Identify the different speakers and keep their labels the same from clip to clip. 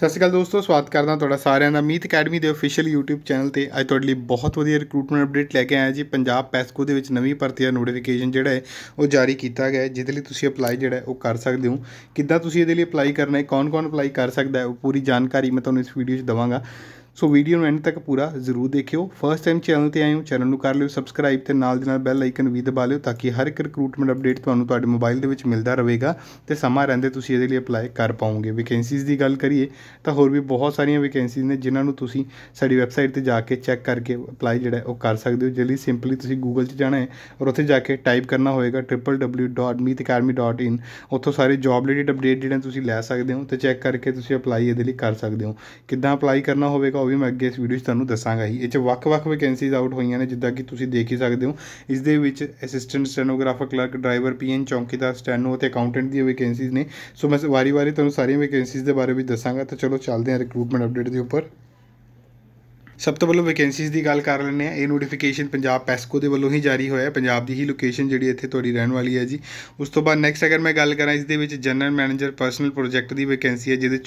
Speaker 1: ਸਤਿ ਸ਼੍ਰੀ ਅਕਾਲ ਦੋਸਤੋ ਸਵਾਗਤ ਕਰਦਾ ਤੁਹਾਡਾ ਸਾਰਿਆਂ ਦਾ ਮੀਤ ਅਕੈਡਮੀ ਦੇ ਅਫੀਸ਼ੀਅਲ YouTube ਚੈਨਲ ਤੇ ਅੱਜ ਤੁਹਾਡੇ ਲਈ ਬਹੁਤ ਵਧੀਆ ਰਿਕਰੂਟਮੈਂਟ ਅਪਡੇਟ ਲੈ ਕੇ ਆਇਆ ਜੀ ਪੰਜਾਬ ਪੈਸਕੋ ਦੇ ਵਿੱਚ ਨਵੀਂ ਭਰਤੀ ਦਾ ਨੋਟੀਫਿਕੇਸ਼ਨ ਜਿਹੜਾ ਹੈ ਉਹ ਜਾਰੀ ਕੀਤਾ ਗਿਆ ਹੈ ਜਿਹਦੇ ਲਈ ਤੁਸੀਂ ਅਪਲਾਈ ਜਿਹੜਾ ਉਹ ਕਰ ਸਕਦੇ ਹੋ ਕਿੱਦਾਂ ਤੁਸੀਂ ਇਹਦੇ ਲਈ ਅਪਲਾਈ ਕਰਨਾ ਹੈ ਕੌਣ-ਕੌਣ ਅਪਲਾਈ ਕਰ ਸਕਦਾ ਹੈ ਉਹ ਪੂਰੀ ਜਾਣਕਾਰੀ ਮੈਂ ਤੁਹਾਨੂੰ ਇਸ ਵੀਡੀਓ 'ਚ ਦਵਾਂਗਾ ਸੋ ਵੀਡੀਓ ਨੂੰ ਐਂਡ ਤੱਕ ਪੂਰਾ ਜ਼ਰੂਰ ਦੇਖਿਓ ਫਰਸਟ ਟਾਈਮ ਚੈਨਲ ਤੇ ਆਏ ਹੋ ਚੈਨਲ ਨੂੰ ਕਰ ਲਿਓ ਸਬਸਕ੍ਰਾਈਬ ਤੇ ਨਾਲ ਦੇ ਨਾਲ ਬੈਲ ਆਈਕਨ ਵੀ ਦਬਾ ਲਿਓ ਤਾਂ ਕਿ ਹਰ ਇੱਕ ਰਿਕਰੂਟਮੈਂਟ ਅਪਡੇਟ ਤੁਹਾਨੂੰ ਤੁਹਾਡੇ ਮੋਬਾਈਲ ਦੇ ਵਿੱਚ ਮਿਲਦਾ ਰਹੇਗਾ ਤੇ ਸਮਾਂ ਰਹਿੰਦੇ ਤੁਸੀਂ ਇਹਦੇ ਲਈ ਅਪਲਾਈ ਕਰ ਪਾਓਗੇ ਵੈਕੈਂਸੀਜ਼ ਦੀ ਗੱਲ ਕਰੀਏ ਤਾਂ ਹੋਰ ਵੀ ਬਹੁਤ ਸਾਰੀਆਂ ਵੈਕੈਂਸੀਜ਼ ਨੇ ਜਿਨ੍ਹਾਂ ਨੂੰ ਤੁਸੀਂ ਸਾਡੀ ਵੈਬਸਾਈਟ ਤੇ ਜਾ ਕੇ ਚੈੱਕ ਕਰਕੇ ਅਪਲਾਈ ਜਿਹੜਾ ਉਹ ਕਰ ਸਕਦੇ ਹੋ ਜਲਦੀ ਸਿੰਪਲੀ ਤੁਸੀਂ ਗੂਗਲ 'ਚ ਜਾਣਾ ਹੈ ਔਰ ਉੱਥੇ ਜਾ ਕੇ ਟਾਈਪ ਕਰਨਾ ਹੋਏਗਾ www.meetacademy.in ਉੱਥੋਂ ਸਾਰੇ ਜੌਬ ਰਿਲੇਟਡ ਅਪਡੇਟ ਜਿਹੜੇ ਤੁਸੀਂ ਲੈ ਸਕਦੇ ਹੋ ਤੇ ਚੈੱਕ ਕਰਕੇ ਤੁਸੀਂ ਅਪਲਾਈ ਇਹਦੇ ਲਈ ਕਰ ਸਕਦੇ ਹੋ ਕਿੱਦਾਂ ਅਪਲਾਈ ਕਰਨਾ ਹੋਵੇਗਾ ਵੀ ਮੈਂ ਅੱਗੇ ਇਸ ਵੀਡੀਓ 'ਚ ਤੁਹਾਨੂੰ ਦੱਸਾਂਗਾ ਹੀ ਇਹ 'ਚ ਵੱਖ-ਵੱਖ ਵੈਕੈਂਸੀਜ਼ ਆਊਟ ਹੋਈਆਂ ਨੇ ਜਿੱਦਾਂ ਕਿ ਤੁਸੀਂ ਦੇਖ ਹੀ ਸਕਦੇ ਹੋ ਇਸ ਦੇ ਵਿੱਚ assistant stenographer clerk driver peon chowkidar steno ਅਤੇ ਅਕਾਊਂਟੈਂਟ ਦੀਆਂ ਵੈਕੈਂਸੀਜ਼ ਨੇ ਸੋ ਮੈਂ ਵਾਰੀ-ਵਾਰੀ ਤੁਹਾਨੂੰ ਸਾਰੀਆਂ ਵੈਕੈਂਸੀਜ਼ ਦੇ ਬਾਰੇ ਵੀ ਦੱਸਾਂਗਾ ਤਾਂ ਚਲੋ ਚੱਲਦੇ ਹਾਂ ਰਿਕਰੂਟਮੈਂਟ ਅਪਡੇਟ ਦੇ ਉੱਪਰ ਸਭ ਤੋਂ ਪਹਿਲਾਂ ਵੈਕੈਂਸੀਜ਼ ਦੀ ਗੱਲ ਕਰ ਲੈਂਦੇ ਆ ਇਹ ਨੋਟੀਫਿਕੇਸ਼ਨ ਪੰਜਾਬ ਪੈਸਕੋ ਦੇ ਵੱਲੋਂ ਹੀ ਜਾਰੀ ਹੋਇਆ ਹੈ ਪੰਜਾਬ ਦੀ ਹੀ ਲੋਕੇਸ਼ਨ ਜਿਹੜੀ ਇੱਥੇ ਤੁਹਾਡੀ ਰਹਿਣ ਵਾਲੀ ਹੈ ਜੀ ਉਸ ਤੋਂ ਬਾਅਦ ਨੈਕਸਟ ਅਗਰ ਮੈਂ ਗੱਲ ਕਰਾਂ ਇਸ ਦੇ ਵਿੱਚ ਜਨਰਲ ਮੈਨੇਜਰ ਪਰਸਨਲ ਪ੍ਰੋਜੈਕਟ ਦੀ ਵੈਕੈਂਸੀ ਹੈ ਜਿਹਦੇ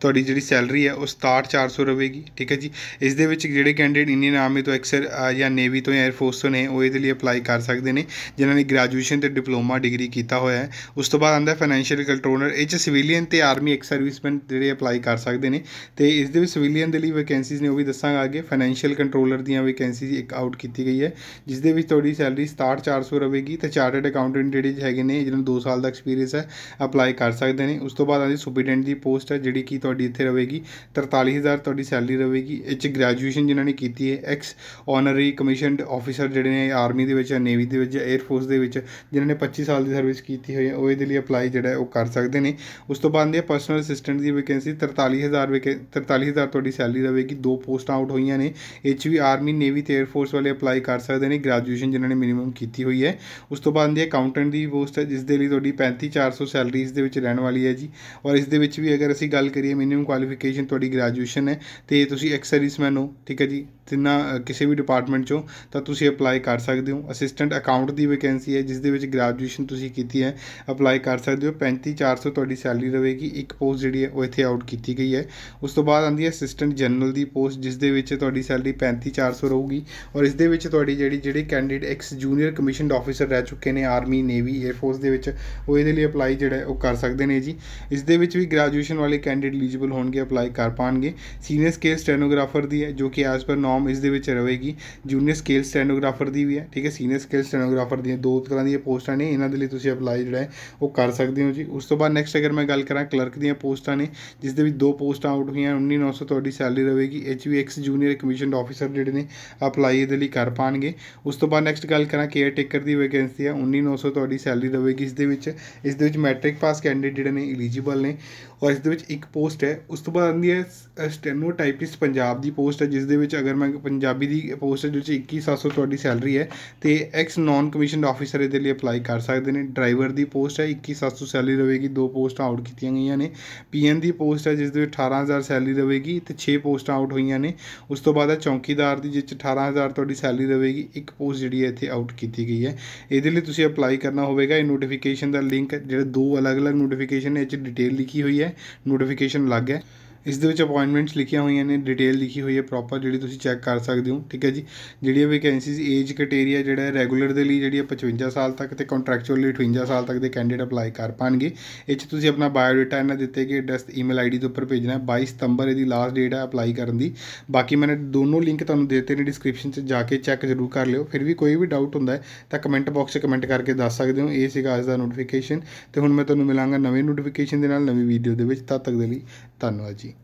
Speaker 1: ਤੁਹਾਡੀ ਜਿਹੜੀ ਸੈਲਰੀ ਹੈ ਉਹ 67400 ਰਹੇਗੀ ਠੀਕ ਹੈ ਜੀ ਇਸ ਦੇ ਵਿੱਚ ਜਿਹੜੇ ਕੈਂਡੀਡੇਟ ਇੰਡੀਅਨ ਆਰਮੀ ਤੋਂ ਐਕਸਰ ਜਾਂ ਨੇਵੀ ਤੋਂ ਜਾਂ 에어 ਫੋਰਸ ਤੋਂ ਨੇ ਉਹ ਇਹਦੇ ਲਈ ਅਪਲਾਈ ਕਰ ਸਕਦੇ ਨੇ ਜਿਨ੍ਹਾਂ ਨੇ ਗ੍ਰੈਜੂਏਸ਼ਨ ਤੇ ਡਿਪਲੋਮਾ ਡਿਗਰੀ ਕੀਤਾ ਹੋਇਆ ਹੈ ਉਸ ਤੋਂ ਬਾਅਦ ਆਂਦਾ ਫਾਈਨੈਂਸ਼ੀਅਲ ਕੰਟਰੋਲਰ ਇਹ ਚ ਸਿਵਿਲੀਅਨ ਤੇ ਆਰਮੀ ਐਕਸ ਸਰਵਿਸਮੈਨ ਜਿਹੜੇ ਅਪਲਾਈ ਕਰ ਸਕਦੇ ਨੇ ਤੇ ਇਸ ਦੇ ਵਿੱਚ ਸਿਵਿਲੀਅਨ ਦੇ ਲਈ ਵੈਕੈਂਸੀਜ਼ ਨੇ ਉਹ ਵੀ ਦੱਸਾਂਗਾ ਅੱਗੇ ਫਾਈਨੈਂਸ਼ੀਅਲ ਕੰਟਰੋਲਰ ਦੀਆਂ ਵੈਕੈਂਸੀ ਇੱਕ ਆਊਟ ਕੀਤੀ ਗਈ ਹੈ ਜਿਸ ਦੇ ਵਿੱਚ ਤੁਹਾਡੀ ਸੈਲਰੀ 67400 ਰਹੇਗੀ ਤੇ ਚਾਰਟਰਡ ਅਕਾਊਂਟੈਂਟ ਜਿਹੜੇ ਹੈਗੇ ਨੇ ਜਿਹਨਾਂ ਨੂੰ 2 ਸਾਲ ਦਾ ਐਕਸਪੀਰੀਅੰਸ ਹੈ ਅਪਲਾਈ ਕਰ ਸਕਦੇ ਨੇ ਉਸ ਤੋਂ ਬਾਅਦ ਆਂਦੀ ਸੁਪਰਡੈਂਟ ਦੀ ਪੋਸਟ ਹੈ ਜਿਹੜੀ ਕਿ ਤੁਹਾਡੀ ਇੱਥੇ ਰਹੇਗੀ 43000 ਤੁਹਾਡੀ ਸੈਲਰੀ ਰਹੇਗੀ ਇਹ ਚ ਗ੍ਰੈਜੂਏਸ਼ਨ ਜਿਨ੍ਹਾਂ ਨੇ ਕੀਤੀ ਹੈ ਐਕਸ ਆਨਰਰੀ ਕਮਿਸ਼ਨਡ ਆਫੀਸਰ ਜਿਹੜੇ ਨੇ ਆਰਮੀ ਦੇ ਵਿੱਚ ਜਾਂ ਨੇਵੀ ਦੇ ਵਿੱਚ ਜਾਂ 에ਅਰ ਫੋਰਸ ਦੇ ਵਿੱਚ ਜਿਨ੍ਹਾਂ ਨੇ 25 ਸਾਲ ਦੀ ਸਰਵਿਸ ਕੀਤੀ ਹੋਈ ਹੈ ਉਹ ਇਹਦੇ ਲਈ ਅਪਲਾਈ ਜਿਹੜਾ ਉਹ ਕਰ ਸਕਦੇ ਨੇ ਉਸ ਤੋਂ ਬਾਅਦ ਦੀ ਪਰਸਨਲ ਅਸਿਸਟੈਂਟ ਦੀ ਵੈਕੈਂਸੀ 43000 ਵੈਕੈਂਸੀ 43000 ਤੁਹਾਡੀ ਸੈਲਰੀ ਰਹੇਗੀ ਦੋ ਪੋਸਟਾਂ ਆਊਟ ਹੋਈਆਂ ਨੇ ਇਹ 'ਚ ਵੀ ਆਰਮੀ ਨੇਵੀ ਤੇ 에ਅਰ ਫੋਰਸ ਵਾਲੇ ਅਪਲਾਈ ਕਰ ਸਕਦੇ ਨੇ ਗ੍ਰੈਜੂਏਸ਼ਨ ਜਿਨ੍ਹਾਂ ਨੇ ਮਿਨੀਮਮ ਕੀਤੀ ਹੋਈ ਹੈ ਉਸ ਤੋਂ ਬਾਅਦ ਇਹ ਅਕਾਊਂਟੈਂਟ ਦੀ ਪੋਸਟ ਹੈ ਜਿਸ ਦੇ ਲਈ ਤੁਹਾਡੀ 35400 ਸੈਲਰੀਜ਼ ਦੇ ਵਿੱਚ ਰਹਿਣ ਵਾਲੀ ਹੈ ਜੀ ਔਰ ਇਸ ਦੇ ਵਿੱਚ ਵੀ ਅਗਰ ਅਸੀਂ ਗੱਲ ਕਰੀਏ ਮਿਨੀਮਮ ਕੁਆਲੀਫਿਕੇਸ਼ਨ ਤੁਹਾਡੀ ਗ੍ਰੈਜੂਏਸ਼ਨ ਹੈ ਤੇ ਤੁਸੀਂ ਐਕਸ ਸਰਵਿਸਮੈਨ ਹੋ ਠੀਕ ਹੈ ਜੀ ਤਿੰਨਾ ਕਿਸੇ ਵੀ ਡਿਪਾਰਟਮੈਂਟ ਚੋਂ ਤਾਂ ਤੁਸੀਂ ਅਪਲਾਈ ਕਰ ਸਕਦੇ ਹੋ ਅਸਿਸਟੈਂਟ ਅਕਾਊਂਟ ਦੀ ਵੈਕੈਂਸੀ ਹੈ ਜਿਸ ਦੇ ਵਿੱਚ ਗ੍ਰੈਜੂਏਸ਼ਨ ਤੁਸੀਂ ਕੀਤੀ ਹੈ ਅਪਲਾਈ ਕਰ ਸਕਦੇ ਹੋ 35400 ਤੁਹਾਡੀ ਸੈਲਰੀ ਰਹੇਗੀ ਇੱਕ ਪੋਸਟ ਜਿਹੜੀ ਹੈ ਉਹ ਇੱਥੇ ਆਊਟ ਕੀਤੀ ਗਈ ਹੈ ਉਸ ਤੋਂ ਬਾਅਦ ਆਂਦੀ ਹੈ ਅਸਿਸਟੈਂਟ ਜਨਰਲ ਦੀ ਪੋਸਟ ਜਿਸ ਦੇ ਵਿੱਚ ਵਿੱਚ ਤੁਹਾਡੀ ਸੈਲਰੀ 35400 ਰਹੂਗੀ ਔਰ ਇਸ ਦੇ ਵਿੱਚ ਤੁਹਾਡੀ ਜਿਹੜੀ ਜਿਹੜੇ candidate ex junior commissioned officer ਰਹਿ ਚੁੱਕੇ ਨੇ ਆਰਮੀ ਨੇਵੀ 에어 ਫੋਰਸ ਦੇ ਵਿੱਚ ਉਹ ਇਹਦੇ ਲਈ ਅਪਲਾਈ ਜਿਹੜਾ ਉਹ ਕਰ ਸਕਦੇ ਨੇ ਜੀ ਇਸ ਦੇ ਵਿੱਚ ਵੀ ਗ੍ਰੈਜੂਏਸ਼ਨ ਵਾਲੇ ਕੈਂਡੀਡੇਟ ਐਲੀਜੀਬਲ ਹੋਣਗੇ ਅਪਲਾਈ ਕਰ ਪਾਣਗੇ ਸੀਨੀਅਰ ਸਕੇਲ ਸਟੈਨੋਗ੍ਰਾਫਰ ਦੀ ਹੈ ਜੋ ਕਿ ਐਸ ਪਰ ਨਾਮ ਇਸ ਦੇ ਵਿੱਚ ਰਹੇਗੀ ਜੂਨੀਅਰ ਸਕੇਲ ਸਟੈਨੋਗ੍ਰਾਫਰ ਦੀ ਵੀ ਹੈ ਠੀਕ ਹੈ ਸੀਨੀਅਰ ਸਕੇਲ ਸਟੈਨੋਗ੍ਰਾਫਰ ਦੀਆਂ ਦੋ ਤਰ੍ਹਾਂ ਦੀਆਂ ਪੋਸਟਾਂ ਨੇ ਇਹਨਾਂ ਦੇ ਲਈ ਤੁਸੀਂ ਅਪਲਾਈ ਜਿਹੜਾ ਹੈ ਉਹ ਕਰ ਸਕਦੇ ਹੋ ਜੀ ਉਸ ਤੋਂ ਬਾਅਦ ਨੈਕਸਟ ਅਗਰ ਮੈਂ ਗੱਲ ਕਰਾਂ ਕਲਰਕ ਦੀਆਂ ਪੋਸਟਾਂ ਨੇ ਜਿਸ ਦੇ ਵਿੱਚ ਦੋ ਪੋਸਟਾਂ ਆਊਟ ਹੋਈਆਂ 19900 ਤੁਹਾਡੀ ਸੈਲਰੀ ਰਹੇਗੀ ਐਚਵੀਐਕਸ ਜੂਨੀਅਰ ਕਮਿਸ਼ਨਡ ਆਫੀਸਰ ਜਿਹੜੇ ਨੇ ਅਪਲਾਈ ਇਹਦੇ ਲਈ ਕਰ ਪਾਣਗੇ ਉਸ ਤੋਂ ਬਾਅਦ ਨੈਕਸਟ ਗੱਲ ਕਰਾਂ ਕੇਅਰ ਟੇਕਰ ਦੀ ਵੈਕੈਂਸੀ ਆ 19900 ਤੁਹਾਡੀ ਸੈਲਰੀ ਦੇਵੇਗੀ ਇਸ ਦੇ ਵਿੱਚ ਇਸ ਦੇ ਵਿੱਚ ਮੈਟ੍ਰਿਕ ਪਾਸ ਕੈਂਡੀਡੇਟ ਜਿਹੜੇ ਨੇ ਐਲੀਜੀਬਲ ਨੇ ਔਰ ਇਸ ਦੇ ਵਿੱਚ ਇੱਕ ਪੋਸਟ ਹੈ ਉਸ ਤੋਂ ਬਾਅਦ ਆਉਂਦੀ ਹੈ ਸਟੈਨੋਟਾਈਪਿਸਟ ਪੰਜਾਬ ਦੀ ਪੋਸਟ ਹੈ ਜਿਸ ਦੇ ਵਿੱਚ ਅਗਰ ਮੈਂ ਪੰਜਾਬੀ ਦੀ ਪੋਸਟ ਹੈ ਜਿਹਦੇ ਵਿੱਚ 21700 ਤੁਹਾਡੀ ਸੈਲਰੀ ਹੈ ਤੇ ਐਕਸ ਨਾਨ ਕਮਿਸ਼ਨਡ ਆਫੀਸਰ ਇਹਦੇ ਲਈ ਅਪਲਾਈ ਕਰ ਸਕਦੇ ਨੇ ਡਰਾਈਵਰ ਦੀ ਪੋਸਟ ਹੈ 21700 ਸੈਲਰੀ ਰਹੇਗੀ ਦੋ ਪੋਸਟਾਂ ਆਊਟ ਕੀਤੀਆਂ ਗਈਆਂ ਨੇ ਪੀਐਨ ਦੀ ਪੋਸਟ ਹੈ ਜਿਸ ਦੇ ਵਿੱਚ 18000 ਸੈਲਰੀ ਰਹੇਗੀ ਤੇ 6 ਪੋਸਟਾਂ ਆਊਟ ਹੋਈਆਂ ਨੇ ਉਸ ਤੋਂ ਬਾਅਦ ਹੈ ਚੌਕੀਦਾਰ ਦੀ ਜਿਸ 18000 ਤੁਹਾਡੀ ਸੈਲਰੀ ਰਹੇਗੀ ਇੱਕ ਪੋਸਟ ਜਿਹੜੀ ਹੈ ਇੱਥੇ ਆਊਟ ਕੀਤੀ ਗਈ ਹੈ ਇਹਦੇ ਲਈ ਤੁਸੀਂ ਅਪਲਾਈ ਕਰਨਾ ਹੋਵੇਗਾ ਇਹ ਨੋਟੀਫਿਕੇਸ਼ਨ ਦਾ ਲਿੰਕ ਜਿਹੜੇ ਦੋ ਅਲੱਗ-ਅਲੱਗ ਨੋਟੀਫਿਕੇਸ਼ਨ ਨੇ ਇਹ ਚ ਡਿਟੇਲ ਲਿਖੀ ਹੋਈ ਹੈ ਹੈ ਨੋਟੀਫਿਕੇਸ਼ਨ ਲੱਗ ਹੈ ਇਸ ਦੇ ਵਿੱਚ ਅਪਾਇੰਟਮੈਂਟਸ ਲਿਖੀਆਂ ਹੋਈਆਂ ਨੇ ਡਿਟੇਲ ਲਿਖੀ ਹੋਈ ਹੈ ਪ੍ਰੋਪਰ ਜਿਹੜੀ ਤੁਸੀਂ ਚੈੱਕ ਕਰ ਸਕਦੇ ਹੋ ਠੀਕ ਹੈ ਜੀ ਜਿਹੜੀਆਂ ਵੈਕੈਂਸੀਜ਼ ਏਜ ਕ੍ਰਾਈਟੇਰੀਆ ਜਿਹੜਾ ਹੈ ਰੈਗੂਲਰ ਦੇ ਲਈ ਜਿਹੜੀ ਹੈ 55 ਸਾਲ ਤੱਕ ਤੇ ਕੰਟਰੈਕਚੁਅਲੀ 58 ਸਾਲ ਤੱਕ ਦੇ ਕੈਂਡੀਡੇਟ ਅਪਲਾਈ ਕਰ ਪਾਣਗੇ ਇਹ 'ਚ ਤੁਸੀਂ ਆਪਣਾ ਬਾਇਓ ਡਾਟਾ ਇਹਨਾਂ ਦਿੱਤੇ ਕਿ ਐਡਰੈਸ ਈਮੇਲ ਆਈਡੀ ਦੇ ਉੱਪਰ ਭੇਜਣਾ ਹੈ 22 ਸਤੰਬਰ ਇਹਦੀ ਲਾਸਟ ਡੇਟ ਹੈ ਅਪਲਾਈ ਕਰਨ ਦੀ ਬਾਕੀ ਮੈਂ ਦੋਨੋਂ ਲਿੰਕ ਤੁਹਾਨੂੰ ਦੇ ਦਿੱਤੇ ਨੇ ਡਿਸਕ੍ਰਿਪਸ਼ਨ 'ਚ ਜਾ ਕੇ ਚੈੱਕ ਜ਼ਰੂਰ ਕਰ ਲਿਓ ਫਿਰ ਵੀ ਕੋਈ ਵੀ ਡਾਊਟ ਹੁੰਦਾ ਹੈ ਤਾਂ ਕਮੈਂਟ ਬਾਕਸ 'ਚ ਕਮੈਂਟ ਕਰਕੇ ਦੱਸ ਸਕਦੇ ਹੋ ਇਹ ਸੀਗਾ ਅੱਜ ਦਾ ਨੋਟੀਫਿਕੇਸ਼ਨ ਤੇ ਹੁਣ ਮੈਂ ਤੁਹਾਨੂੰ ਮਿਲਾਂਗਾ ਨਵੇਂ ਨੋਟੀਫਿਕੇਸ਼ਨ ਦੇ ਨਾਲ ਨਵੀਂ ਵੀਡੀਓ ਦੇ ਵਿੱਚ ਤਦ ਤੱਕ ਦੇ ਲਈ ਧੰਨਵਾਦ ਜੀ